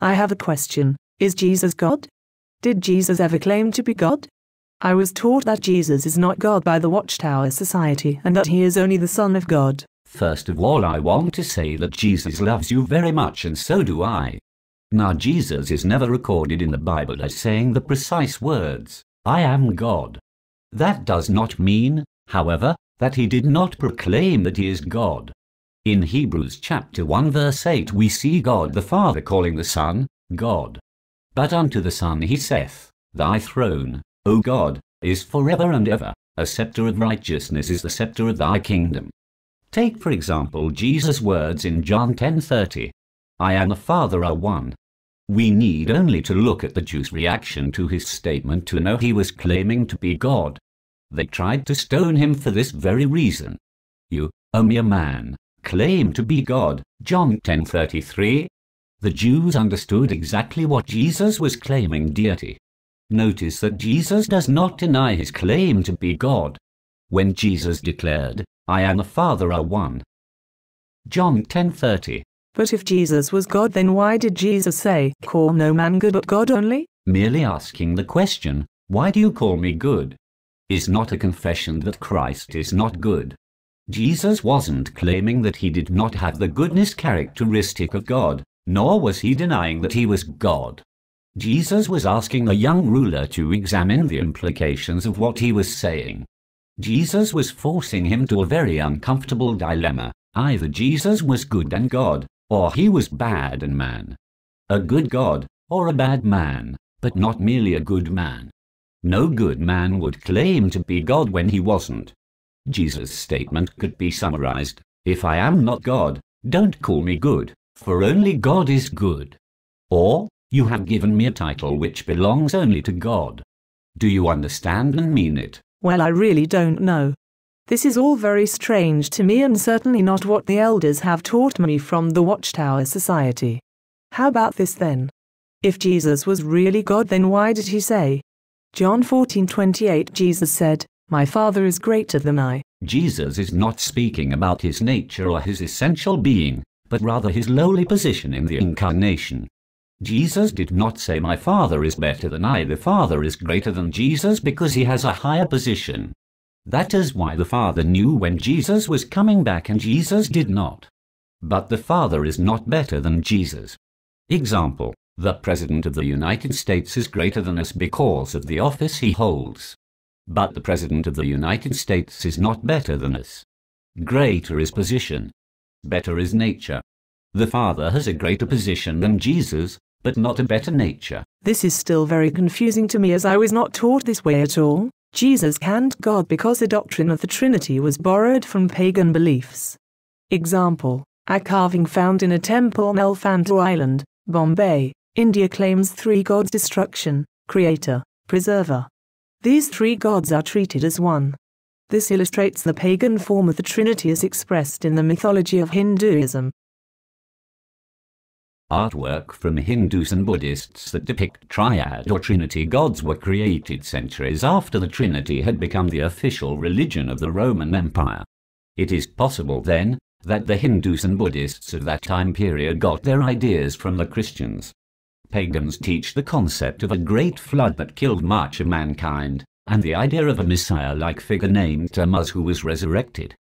I have a question Is Jesus God? Did Jesus ever claim to be God? I was taught that Jesus is not God by the Watchtower Society and that he is only the Son of God. First of all, I want to say that Jesus loves you very much, and so do I. Now, Jesus is never recorded in the Bible as saying the precise words, I am God. That does not mean, however, that he did not proclaim that he is God. In Hebrews chapter 1 verse 8 we see God the Father calling the Son, God. But unto the Son he saith, Thy throne, O God, is forever and ever, a scepter of righteousness is the scepter of thy kingdom. Take for example Jesus' words in John 10:30, I and the Father are one. We need only to look at the Jews' reaction to his statement to know he was claiming to be God. They tried to stone him for this very reason. You, a mere man, claim to be God, John 10:33. The Jews understood exactly what Jesus was claiming deity. Notice that Jesus does not deny his claim to be God. When Jesus declared, I and the Father are one. John 10:30. But if Jesus was God then why did Jesus say, call no man good but God only? Merely asking the question, why do you call me good? Is not a confession that Christ is not good. Jesus wasn't claiming that he did not have the goodness characteristic of God, nor was he denying that he was God. Jesus was asking the young ruler to examine the implications of what he was saying. Jesus was forcing him to a very uncomfortable dilemma. Either Jesus was good and God, or he was bad and man. A good God, or a bad man, but not merely a good man. No good man would claim to be God when he wasn't. Jesus' statement could be summarized If I am not God, don't call me good, for only God is good. Or, you have given me a title which belongs only to God. Do you understand and mean it? Well, I really don't know. This is all very strange to me and certainly not what the elders have taught me from the Watchtower Society. How about this then? If Jesus was really God, then why did he say? John 14:28 Jesus said, my Father is greater than I. Jesus is not speaking about his nature or his essential being, but rather his lowly position in the incarnation. Jesus did not say my Father is better than I, the Father is greater than Jesus because he has a higher position. That is why the Father knew when Jesus was coming back and Jesus did not. But the Father is not better than Jesus. Example, the President of the United States is greater than us because of the office he holds. But the President of the United States is not better than us. Greater is position. Better is nature. The Father has a greater position than Jesus, but not a better nature. This is still very confusing to me as I was not taught this way at all. Jesus can't God because the doctrine of the Trinity was borrowed from pagan beliefs. Example, a carving found in a temple on Elephant Island, Bombay, India claims three gods destruction, creator, preserver, these three gods are treated as one. This illustrates the pagan form of the Trinity as expressed in the mythology of Hinduism. Artwork from Hindus and Buddhists that depict triad or trinity gods were created centuries after the Trinity had become the official religion of the Roman Empire. It is possible, then, that the Hindus and Buddhists of that time period got their ideas from the Christians. Pagans teach the concept of a great flood that killed much of mankind, and the idea of a messiah like figure named Tammuz who was resurrected.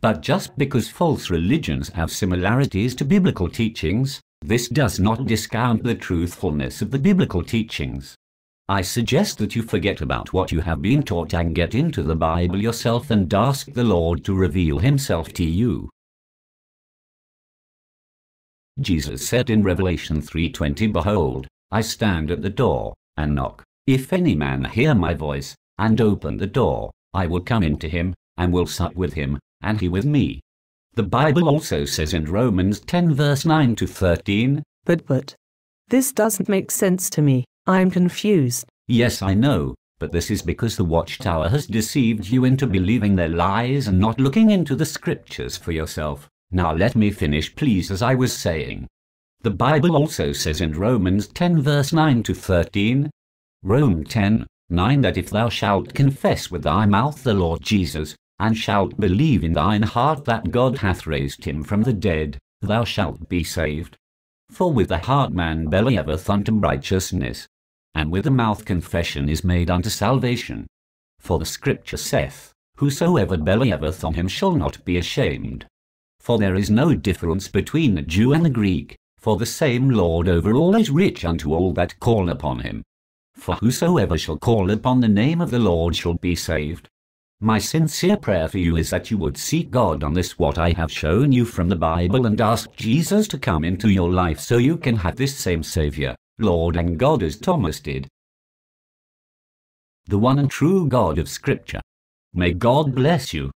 But just because false religions have similarities to biblical teachings, this does not discount the truthfulness of the biblical teachings. I suggest that you forget about what you have been taught and get into the Bible yourself and ask the Lord to reveal Himself to you. Jesus said in Revelation 3:20, Behold, I stand at the door and knock. If any man hear my voice and open the door, I will come into him and will sup with him and he with me. The Bible also says in Romans 10 verse 9 to 13, But but, this doesn't make sense to me, I'm confused. Yes I know, but this is because the watchtower has deceived you into believing their lies and not looking into the scriptures for yourself. Now let me finish please as I was saying. The Bible also says in Romans 10 verse 9 to 13, Rome 10, 9 that if thou shalt confess with thy mouth the Lord Jesus, and shalt believe in thine heart that God hath raised him from the dead, thou shalt be saved. For with the heart man believeth unto righteousness, and with the mouth confession is made unto salvation. For the scripture saith, Whosoever believeth on him shall not be ashamed. For there is no difference between the Jew and the Greek, for the same Lord over all is rich unto all that call upon him. For whosoever shall call upon the name of the Lord shall be saved. My sincere prayer for you is that you would seek God on this what I have shown you from the Bible and ask Jesus to come into your life so you can have this same Savior, Lord and God as Thomas did. The one and true God of Scripture. May God bless you.